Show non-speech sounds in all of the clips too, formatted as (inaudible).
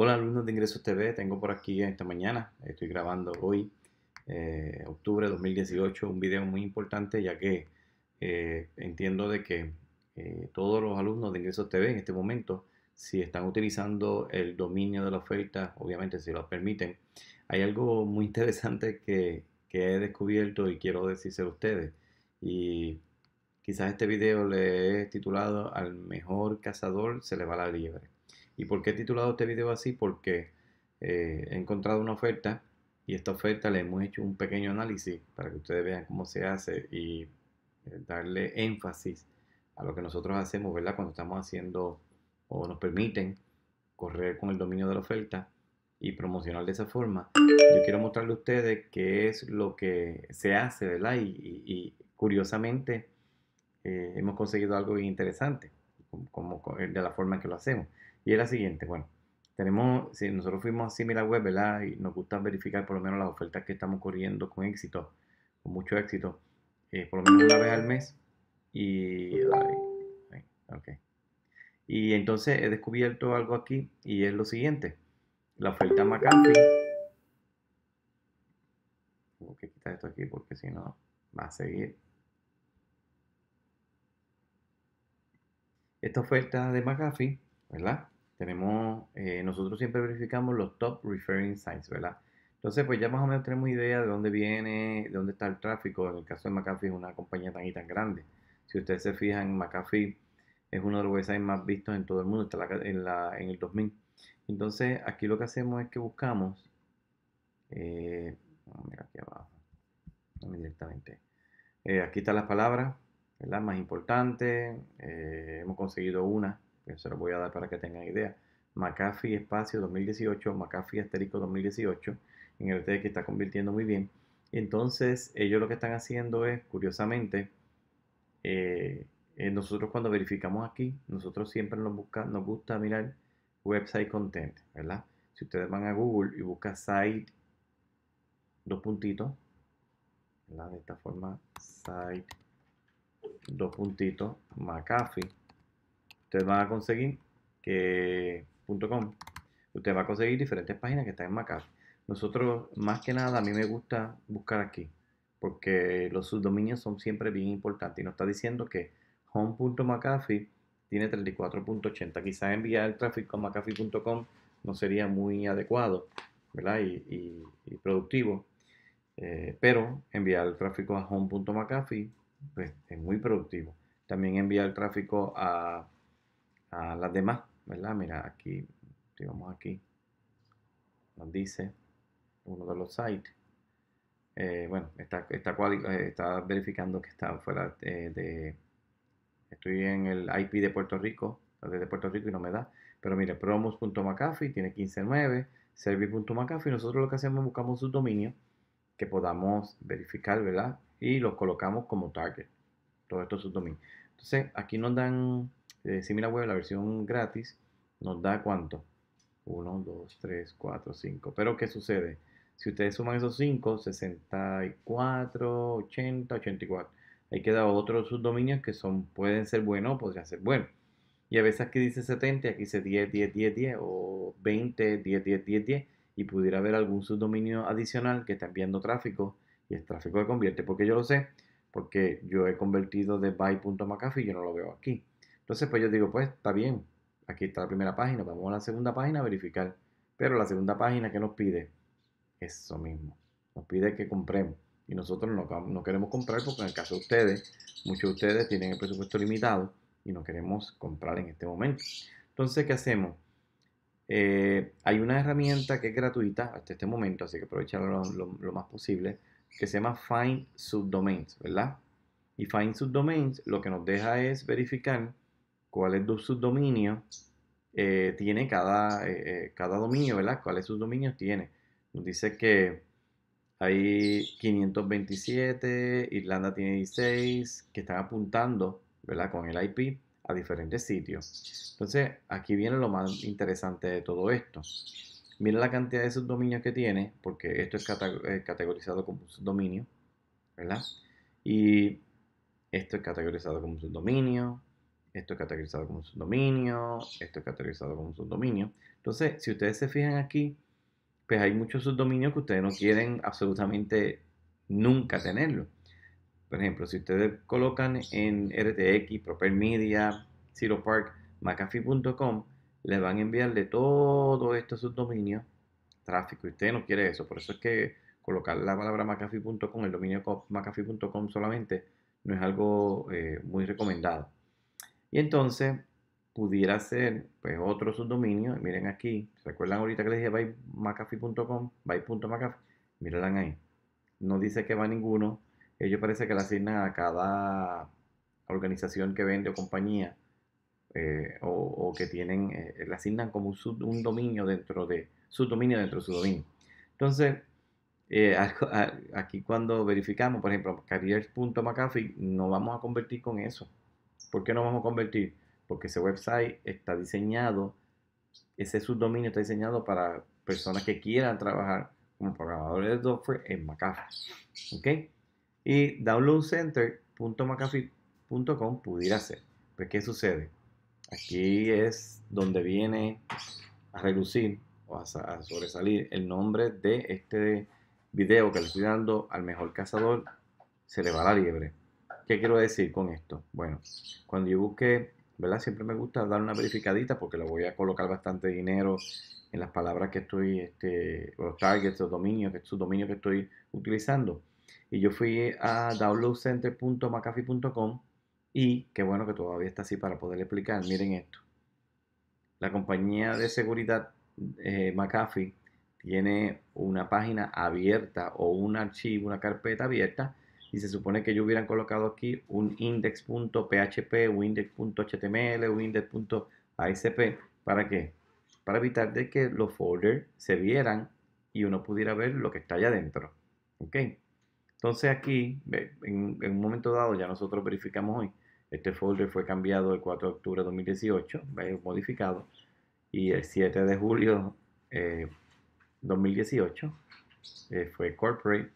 Hola alumnos de Ingresos TV, tengo por aquí esta mañana, estoy grabando hoy, eh, octubre de 2018, un video muy importante ya que eh, entiendo de que eh, todos los alumnos de Ingresos TV en este momento, si están utilizando el dominio de la oferta, obviamente si lo permiten, hay algo muy (laughs) interesante que, he descubierto y quiero decirse a ustedes. Y quizás este video le he titulado Al mejor cazador se le va la liebre. ¿Y por qué he titulado este video así? Porque eh, he encontrado una oferta y esta oferta le hemos hecho un pequeño análisis para que ustedes vean cómo se hace y eh, darle énfasis a lo que nosotros hacemos, ¿verdad? Cuando estamos haciendo o nos permiten correr con el dominio de la oferta y promocionar de esa forma, yo quiero mostrarle a ustedes qué es lo que se hace, ¿verdad? Y, y, y curiosamente eh, hemos conseguido algo bien interesante, como, de la forma en que lo hacemos. Y es la siguiente, bueno, tenemos, si nosotros fuimos a web, ¿verdad? Y nos gusta verificar por lo menos las ofertas que estamos corriendo con éxito, con mucho éxito, eh, por lo menos una vez al mes. Y, okay. y entonces he descubierto algo aquí y es lo siguiente. La oferta McAfee. Tengo que quitar esto aquí porque si no va a seguir. Esta oferta de McAfee, ¿verdad? Tenemos, eh, nosotros siempre verificamos los top referring sites, ¿verdad? Entonces, pues ya más o menos tenemos idea de dónde viene, de dónde está el tráfico. En el caso de McAfee es una compañía tan y tan grande. Si ustedes se fijan, McAfee es uno de los websites más vistos en todo el mundo, está en, el 2000. Entonces, aquí lo que hacemos es que buscamos, eh, aquí abajo, directamente. Eh, aquí están las palabras, ¿verdad? más importantes, hemos conseguido una se los voy a dar para que tengan idea. McAfee espacio 2018, McAfee asterisco 2018, en el que está convirtiendo muy bien. Entonces, ellos lo que están haciendo es, curiosamente, eh, eh, nosotros cuando verificamos aquí, nosotros siempre nos, busca, nos gusta mirar website content, ¿verdad? Si ustedes van a Google y buscan site, dos puntitos, De esta forma, site, dos puntitos, McAfee, ustedes van a conseguir que .com, usted va a conseguir diferentes páginas que están en McAfee. Nosotros, más que nada, a mí me gusta buscar aquí, porque los subdominios son siempre bien importantes. Y nos está diciendo que home.mcafee tiene 34.80. Quizás enviar el tráfico a mcafee.com no sería muy adecuado ¿verdad? Y, productivo, eh, pero enviar el tráfico a home.mcafee pues, es muy productivo. También enviar el tráfico a a las demás, ¿verdad? Mira, aquí, digamos aquí, nos dice uno de los sites. Eh, bueno, está, está, eh, está, verificando que está fuera eh, de, Estoy en el IP de Puerto Rico, desde Puerto Rico y no me da. Pero mire, punto mcafee tiene 15.9, mcafee Nosotros lo que hacemos buscamos un subdominio que podamos verificar, ¿verdad? Y los colocamos como target. Todo esto es Entonces, aquí nos dan eh, este, web, la versión gratis, nos da cuánto? 1, 2, 3, 4, 5. Pero ¿qué sucede? Si ustedes suman esos 5, 64, 80, 84. Ahí queda otros subdominios que son, pueden ser buenos o podrían ser buenos. Y a veces aquí dice 70, aquí dice 10, 10, 10, 10 o 20, 10, 10, 10, 10. Y pudiera haber algún subdominio adicional que está enviando tráfico y es tráfico que convierte. porque yo lo sé? Porque yo he convertido de buy.mcafee y yo no lo veo aquí. Entonces, pues yo digo, pues está bien, aquí está la primera página, vamos a la segunda página a verificar. Pero la segunda página, ¿qué nos pide? Eso mismo, nos pide que compremos. Y nosotros no, queremos comprar porque en el caso de ustedes, muchos de ustedes tienen el presupuesto limitado y no queremos comprar en este momento. Entonces, ¿qué hacemos? Eh, hay una herramienta que es gratuita hasta este momento, así que aprovecharlo lo, más posible, que se llama Find Subdomains, ¿verdad? Y Find Subdomains lo que nos deja es verificar cuáles subdominios eh, tiene cada, eh, eh, cada dominio, ¿verdad? ¿Cuáles sus dominios tiene? Nos dice que hay 527, Irlanda tiene 16, que están apuntando, ¿verdad? Con el IP a diferentes sitios. Entonces, aquí viene lo más interesante de todo esto. Mira la cantidad de subdominios que tiene, porque esto es categorizado como un subdominio, ¿verdad? Y esto es categorizado como un subdominio, esto es categorizado como subdominio, esto es categorizado como subdominio. Entonces, si ustedes se fijan aquí, pues hay muchos subdominios que ustedes no quieren absolutamente nunca tenerlo. Por ejemplo, si ustedes colocan en RTX, Proper Media, Zero Park, McAfee.com, les van a enviarle todo esto subdominio tráfico, y usted no quiere eso. Por eso es que colocar la palabra McAfee.com, el dominio McAfee.com solamente, no es algo eh, muy recomendado. Y entonces pudiera ser pues otro subdominio. Miren aquí, ¿se acuerdan ahorita que les dije by.mcafee.com? mira Mírenlo ahí. No dice que va a ninguno. Ellos parece que le asignan a cada organización que vende o compañía eh, o, que tienen, eh, le asignan como un, un dominio dentro de subdominio dentro de su dominio. Entonces, eh, (laughs) aquí cuando verificamos, por ejemplo, careers.mcafee, no vamos a convertir con eso ¿Por qué no vamos a convertir? Porque ese website está diseñado, ese subdominio está diseñado para personas que quieran trabajar como programadores de software en McAfee. ¿Ok? Y downloadcenter.macafee.com pudiera ser. ¿Pero pues, ¿qué sucede? Aquí es donde viene a relucir o a, a sobresalir el nombre de este video que le estoy dando al mejor cazador. Se le va la liebre. ¿Qué quiero decir con esto? Bueno, cuando yo busqué, ¿verdad? Siempre me gusta dar una verificadita porque le voy a colocar bastante dinero en las palabras que estoy, este, los targets, los dominios, que su dominios que estoy utilizando. Y yo fui a downloadcenter.macafi.com y qué bueno que todavía está así para poder explicar. Miren esto. La compañía de seguridad eh, McAfee tiene una página abierta o un archivo, una carpeta abierta y se supone que yo hubieran colocado aquí un index.php, un index.html, un index.asp. ¿Para qué? Para evitar de que los folders se vieran y uno pudiera ver lo que está allá adentro. ¿Ok? Entonces aquí, en, un momento dado, ya nosotros verificamos hoy, este folder fue cambiado el 4 de octubre de 2018, modificado, y el 7 de julio eh, 2018 eh, fue corporate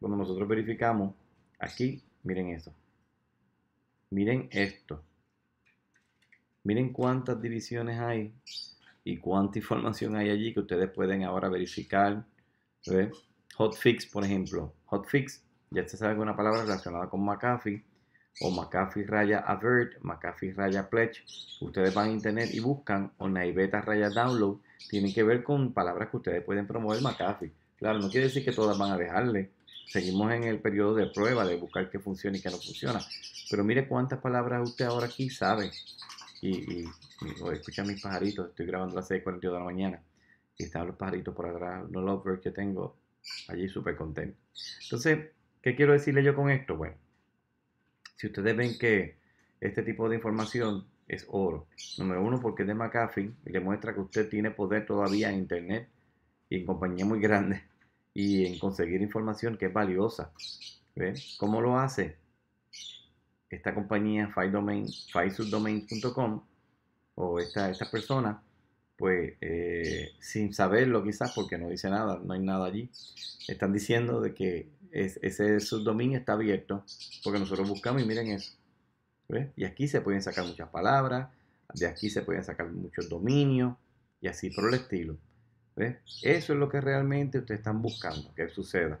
cuando nosotros verificamos aquí, miren esto. Miren esto. Miren cuántas divisiones hay y cuánta (laughs) información hay allí que ustedes pueden ahora verificar. Hotfix, por ejemplo. Hotfix, ya se sabe que una palabra relacionada con McAfee o McAfee raya avert, McAfee raya pledge. Ustedes van a internet y buscan o naiveta raya download. Tienen que ver con palabras que ustedes pueden promover McAfee. Claro, no quiere decir que todas van a dejarle Seguimos en el periodo de prueba, de buscar qué funciona y qué no funciona. Pero mire cuántas palabras usted ahora aquí sabe. Y, escucha a mis pajaritos, estoy grabando a las 6.42 de la mañana. Y están los pajaritos por atrás, los lovebirds que tengo allí súper contentos. Entonces, ¿qué quiero decirle yo con esto? Bueno, si ustedes ven que este tipo de información es oro. Número uno, porque es de McAfee y demuestra que usted tiene poder todavía en Internet y en compañía muy grande y en conseguir información que es valiosa. ¿ven? ¿Cómo lo hace? Esta compañía, findomain, o esta, esta persona, pues eh, sin saberlo quizás, porque no dice nada, no hay nada allí, están diciendo de que ese subdominio está abierto, porque nosotros buscamos y miren eso. Y aquí se pueden sacar muchas palabras, de aquí se pueden sacar muchos dominios, y así por el estilo. Eso es lo que realmente ustedes están buscando, que suceda.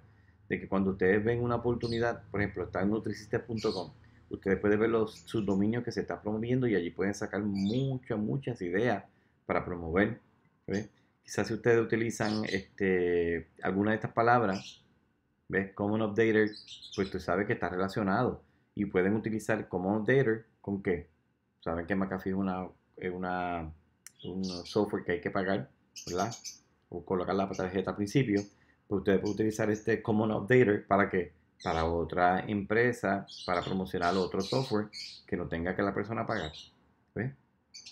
De que cuando ustedes ven una oportunidad, por ejemplo, está en nutricista.com, ustedes pueden ver los, subdominios que se está promoviendo y allí pueden sacar muchas, muchas ideas para promover. ¿Ves? Quizás si ustedes utilizan este, alguna de estas palabras, ¿ves? Common Updater, pues usted sabe que está relacionado. Y pueden utilizar Common Updater con qué. Saben que McAfee es una, una, un software que hay que pagar ¿verdad? O colocar la tarjeta al principio, ustedes ustedes puede utilizar este Common Updater para que para otra empresa, para promocionar otro software que no tenga que la persona pagar.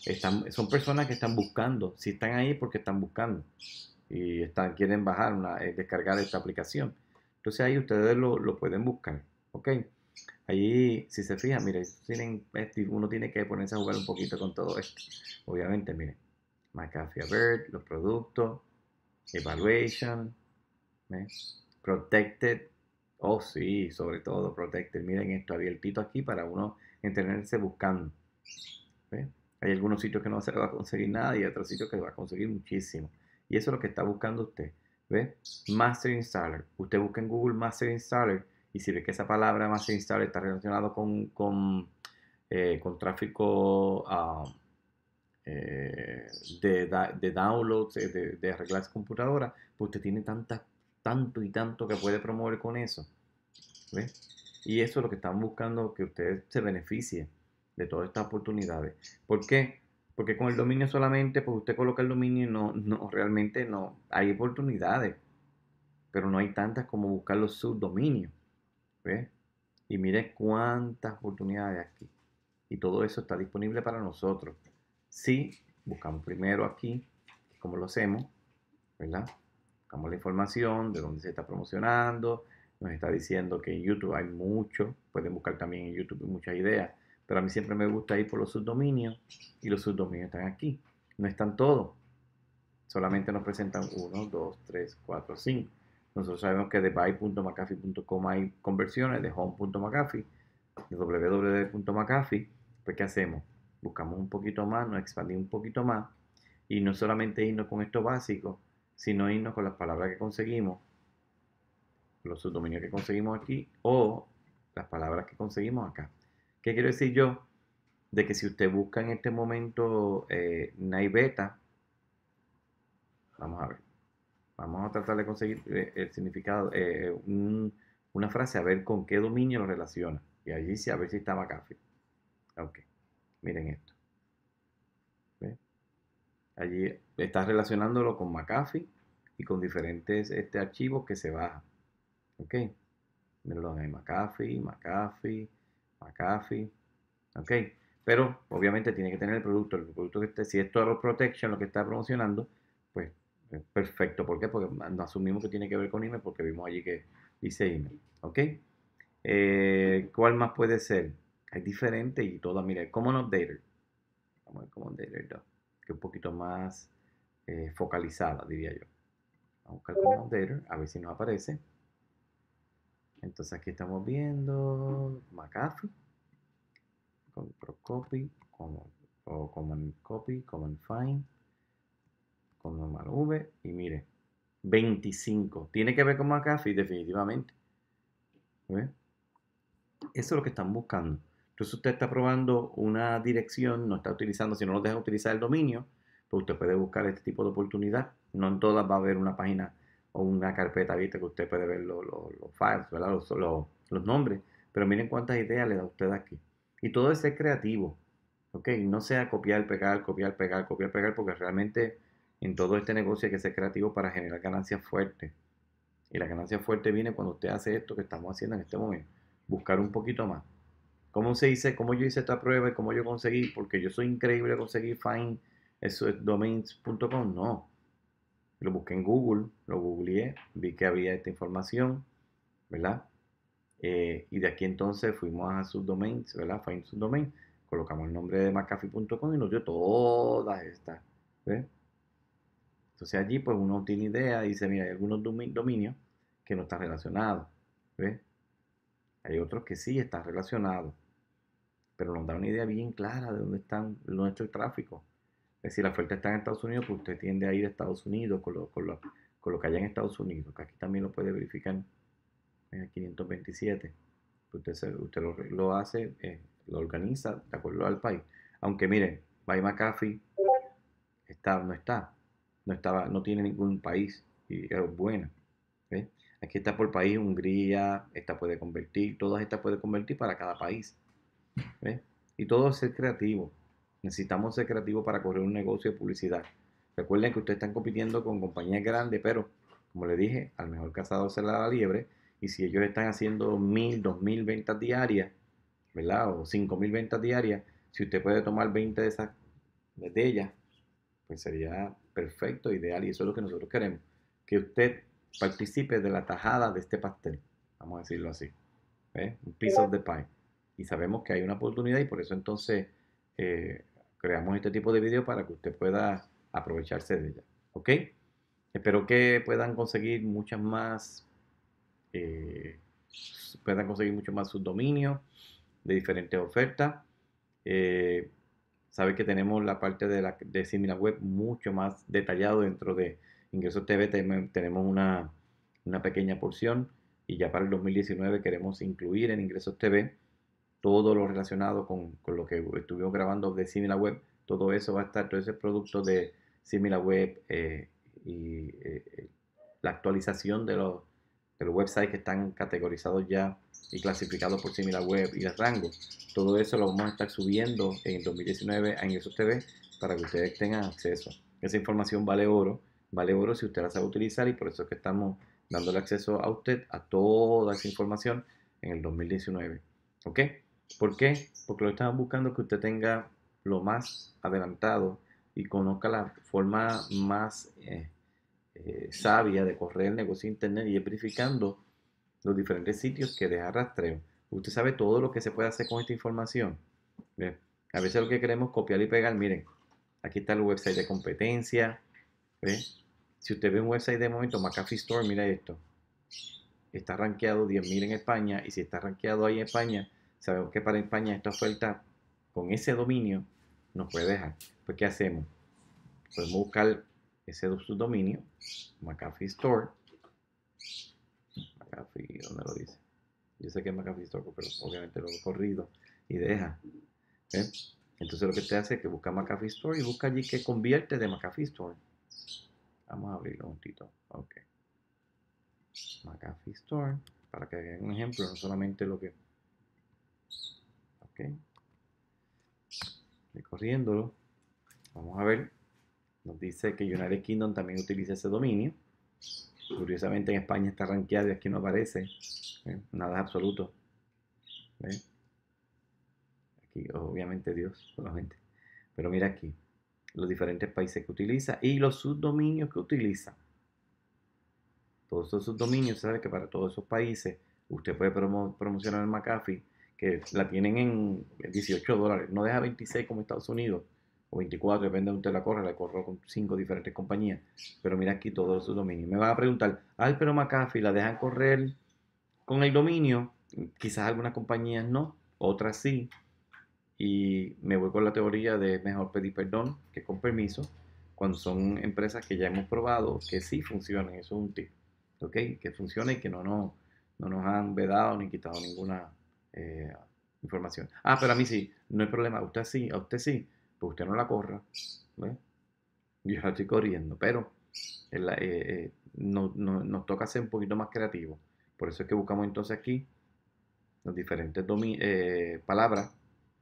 Están, son personas que están buscando, si están ahí porque están buscando y están, quieren bajar, una, eh, descargar esta aplicación. Entonces ahí ustedes lo, pueden buscar, ¿ok? ahí, si se fijan, mire, tienen, este, uno tiene que ponerse a jugar un poquito con todo esto, obviamente, miren. McAfee Avert, los productos, Evaluation, Protected, oh sí, sobre todo Protected. Miren esto abiertito aquí para uno entenderse buscando. Hay algunos sitios que no se va a conseguir nada y otros sitios que va a conseguir muchísimo. Y eso es lo que está buscando usted. ¿Ve? Master Installer. Usted busca en Google Master Installer y si ve que esa palabra Master Installer está relacionado con, con, eh, con tráfico ah, eh, de, de, downloads, eh, de, arreglar su computadora, pues usted tiene tanta, tanto y tanto que puede promover con eso. ¿Ve? Y eso es lo que están buscando, que usted se beneficie de todas estas oportunidades. ¿Por qué? Porque con el dominio solamente, pues usted coloca el dominio y no, no realmente no, hay oportunidades, pero no hay tantas como buscar los subdominios. ¿Ves? Y mire cuántas oportunidades aquí. Y todo eso está disponible para nosotros si buscamos primero aquí, como lo hacemos, ¿verdad? Buscamos la información de dónde se está promocionando, nos está diciendo que en YouTube hay mucho, pueden buscar también en YouTube muchas ideas, pero a mí siempre me gusta ir por los subdominios y los subdominios están aquí, no están todos, solamente nos presentan 1, 2, 3, 4, 5. Nosotros sabemos que de buy.mcafee.com hay conversiones, de home.mcafee, de www.mcafee, pues ¿qué hacemos? buscamos un poquito más, nos expandimos un poquito más y no solamente irnos con esto básico, sino irnos con las palabras que conseguimos, los subdominios que conseguimos aquí o las palabras que conseguimos acá. ¿Qué quiero decir yo? De que si usted busca en este momento eh, Naibeta, vamos a ver, vamos a tratar de conseguir eh, el significado, eh, una frase, a ver con qué dominio lo relaciona. Y allí sí, a ver si está café. ok Miren esto. Allí está relacionándolo con McAfee y con diferentes este, archivos que se bajan. ¿Ok? Mirenlo, hay McAfee, McAfee, McAfee. ¿Ok? Pero obviamente tiene que tener el producto. El producto que esté, si es Error Protection lo que está promocionando, pues es perfecto. ¿Por qué? Porque asumimos que tiene que ver con email porque vimos allí que dice email. ¿Ok? Eh, ¿Cuál más puede ser? es diferente y todo, mire, Common Updater. Vamos a ver Common Updater 2, que un poquito más eh, focalizada, diría yo. Vamos a buscar Common Updater, a ver si nos aparece. Entonces aquí estamos viendo McAfee, con Copy. o Common Copy, Common Find, Common V, y mire, 25. Tiene que ver con McAfee definitivamente. ¿Ve? Eso es lo que están buscando. Entonces usted está probando una dirección, no está utilizando, si no lo deja utilizar el dominio, pues usted puede buscar este tipo de oportunidad. No en todas va a haber una página o una carpeta viste que usted puede ver los, los, los files, ¿verdad? Los, los, nombres. Pero miren cuántas ideas le da usted aquí. Y todo es ser creativo. ¿Ok? No sea copiar, pegar, copiar, pegar, copiar, pegar, porque realmente en todo este negocio hay que ser creativo para generar ganancias fuertes. Y la ganancia fuerte viene cuando usted hace esto que estamos haciendo en este momento. Buscar un poquito más cómo se dice? cómo yo hice esta prueba cómo yo conseguí, porque yo soy increíble conseguir find domains.com, no. Lo busqué en Google, lo googleé, vi que había esta información, ¿verdad? Eh, y de aquí entonces fuimos a subdomains, ¿verdad? Find subdomain, colocamos el nombre de mcafee.com y nos dio todas estas, ¿ves? Entonces allí pues uno tiene idea, dice, mira, hay algunos dominios que no están relacionados, ¿ves? Hay otros que sí están relacionados pero nos da una idea bien clara de dónde está nuestro tráfico. Es decir, la oferta está en Estados Unidos, pues usted tiende a ir a Estados Unidos con lo, con lo, que hay en Estados Unidos, que aquí también lo puede verificar en el 527. Pues, usted, usted lo, hace, eh, lo organiza de acuerdo al país. Aunque miren, By McAfee está, no está, no, estaba, no tiene ningún país y es buena. ¿eh? Aquí está por país, Hungría, esta puede convertir, todas estas puede convertir para cada país. Y todo es ser creativo. Necesitamos ser creativos para correr un negocio de publicidad. Recuerden que ustedes están compitiendo con compañías grandes, pero como les dije, al mejor cazador se la da liebre. Y si ellos están haciendo mil, dos mil ventas diarias, ¿verdad? O cinco mil ventas diarias, si usted puede tomar 20 de esas de ellas, pues sería perfecto, ideal. Y eso es lo que nosotros queremos. Que usted participe de la tajada de este pastel. Vamos a decirlo así. Un piece of the pie y sabemos que hay una oportunidad y por eso entonces eh, creamos este tipo de video para que usted pueda aprovecharse de ella. ¿Ok? Espero que puedan conseguir muchas más, eh, puedan conseguir mucho más subdominio de diferentes ofertas. Eh, que tenemos la parte de, la, de web mucho más detallado dentro de Ingresos TV. Tenemos una, una pequeña porción y ya para el 2019 queremos incluir en Ingresos TV todo lo relacionado con, lo que estuvimos grabando de web todo eso va a estar, todo ese producto de simila web eh, y eh, eh, la actualización de los, websites que están categorizados ya y clasificados por web y el rango. Todo eso lo vamos a estar subiendo en el 2019 a Ingresos TV para que ustedes tengan acceso. Esa información vale oro, vale oro si usted la sabe utilizar y por eso es que estamos dándole acceso a usted a toda esa información en el 2019. ¿Ok? ¿Por qué? Porque lo estamos buscando que usted tenga lo más adelantado y conozca la forma más eh, eh, sabia de correr el negocio de internet y verificando los diferentes sitios que deja rastreo. Usted sabe todo lo que se puede hacer con esta información. A veces lo que queremos es copiar y pegar. Miren, aquí está el website de competencia. Si usted ve un website de momento, McAfee Store, mira esto. Está rankeado 10.000 en España y si está rankeado ahí en España, Sabemos que para España esta oferta con ese dominio nos puede dejar. Pues, ¿qué hacemos? Podemos buscar ese subdominio, McAfee Store. McAfee, ¿dónde lo dice? Yo sé que es McAfee Store, pero obviamente lo he corrido y deja. ¿eh? Entonces lo que te hace es que busca McAfee Store y busca allí que convierte de McAfee Store. Vamos a abrirlo un momentito. Ok. McAfee Store. Para que vean un ejemplo, no solamente lo que ¿okay? Recorriéndolo, vamos a ver, nos dice que United Kingdom también utiliza ese dominio. Curiosamente en España está rankeado y aquí no aparece. ¿eh? Nada es absoluto. Aquí obviamente Dios solamente. Pero mira aquí, los diferentes países que utiliza y los subdominios que utiliza. Todos esos subdominios, sabe que para todos esos países usted puede promocionar el McAfee que la tienen en 18 dólares, no deja 26 como Estados Unidos, o 24, depende de donde la corre. la corro con cinco diferentes compañías, pero mira aquí todos sus dominios. Me van a preguntar, ¿al pero McAfee, ¿la dejan correr con el dominio? Quizás algunas compañías no, otras sí, y me voy con la teoría de mejor pedir perdón que con permiso cuando son empresas que ya hemos probado que sí funcionan, eso es un tip, ¿ok? Que funcionen y que no, no nos han vedado ni quitado ninguna eh, información. Ah, pero a mí sí, no hay problema, a usted sí, a usted sí, pues usted no la corra. Yo la estoy corriendo, pero eh, eh, nos toca ser un poquito más creativos. Por eso es que buscamos entonces aquí las diferentes palabras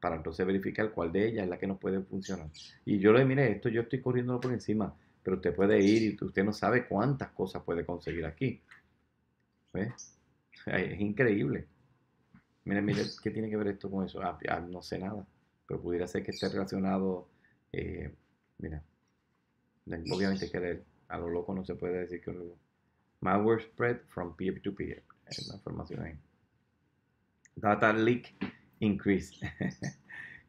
para entonces verificar cuál de ellas es la que nos puede funcionar. Y yo le mire, esto yo estoy corriendo por encima, pero usted puede ir y usted no sabe cuántas cosas puede conseguir aquí. (laughs) Es increíble. Mire, mire, ¿qué tiene que ver esto con eso? Ah, no sé nada, pero pudiera ser que esté relacionado, eh, mira, obviamente que a lo loco no se puede decir que lo... malware spread from peer to peer, es la información ahí. Data leak increase, (laughs)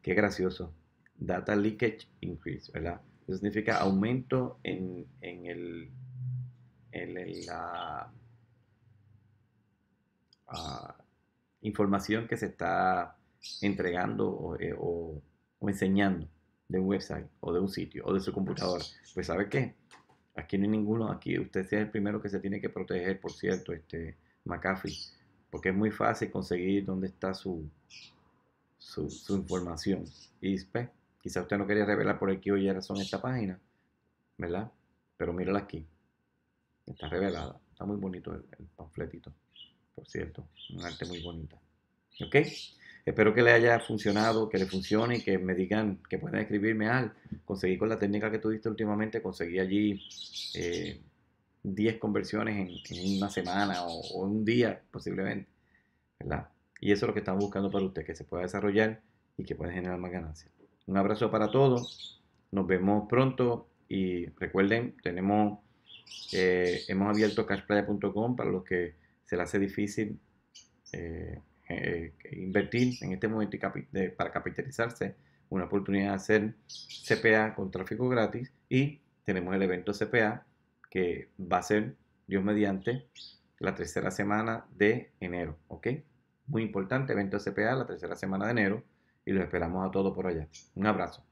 qué gracioso, data leakage increase, ¿verdad? Eso significa aumento en, en el, en, la, ah, información que se está entregando eh, o, enseñando de un website o de un sitio o de su computadora. Pues sabe qué, aquí no hay ninguno, aquí usted sea el primero que se tiene que proteger, por cierto, este McAfee, porque es muy fácil conseguir dónde está su, su, información. Y pues, quizá usted no quería revelar por aquí hoy ya son esta página, ¿verdad? Pero mírala aquí, está revelada, está muy bonito el, el panfletito por cierto, un arte muy bonita. ¿Ok? Espero que le haya funcionado, que le funcione y que me digan que puedan escribirme al. Ah, conseguir con la técnica que tuviste últimamente, conseguí allí 10 eh, conversiones en, una semana o, un día posiblemente. ¿verdad? Y eso es lo que estamos buscando para usted, que se pueda desarrollar y que pueda generar más ganancias. Un abrazo para todos. Nos vemos pronto y recuerden, tenemos, eh, hemos abierto cashplaya.com para los que se le hace difícil eh, eh, invertir en este momento para capitalizarse una oportunidad de hacer CPA con tráfico gratis y tenemos el evento CPA que va a ser, Dios mediante, la tercera semana de enero, ¿ok? Muy importante, evento CPA la tercera semana de enero y los esperamos a todos por allá. Un abrazo.